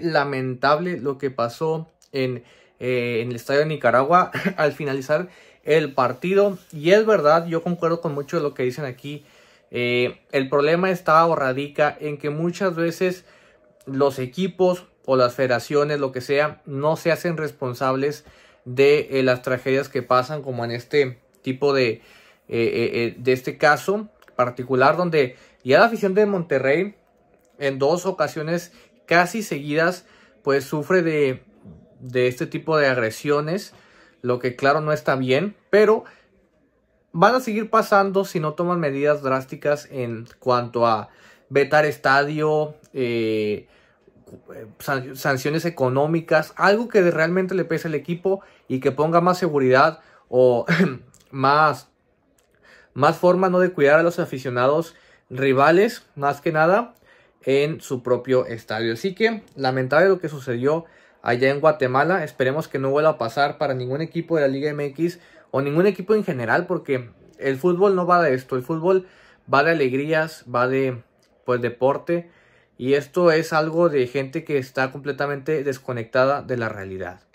lamentable lo que pasó en, eh, el estadio de Nicaragua al finalizar el partido. Y es verdad, yo concuerdo con mucho de lo que dicen aquí. Eh, el problema está o radica en que muchas veces los equipos o las federaciones, lo que sea, no se hacen responsables de eh, las tragedias que pasan, como en este tipo de, de este caso particular, donde ya la afición de Monterrey en dos ocasiones casi seguidas, pues sufre de, de este tipo de agresiones, lo que claro no está bien, pero van a seguir pasando si no toman medidas drásticas en cuanto a vetar estadio, eh, sanciones económicas, algo que realmente le pese al equipo y que ponga más seguridad o más, más forma ¿no? de cuidar a los aficionados rivales, más que nada, en su propio estadio. Así que lamentable lo que sucedió allá en Guatemala. Esperemos que no vuelva a pasar para ningún equipo de la Liga MX o ningún equipo en general porque el fútbol no va de esto. El fútbol va de alegrías, va de pues deporte y esto es algo de gente que está completamente desconectada de la realidad.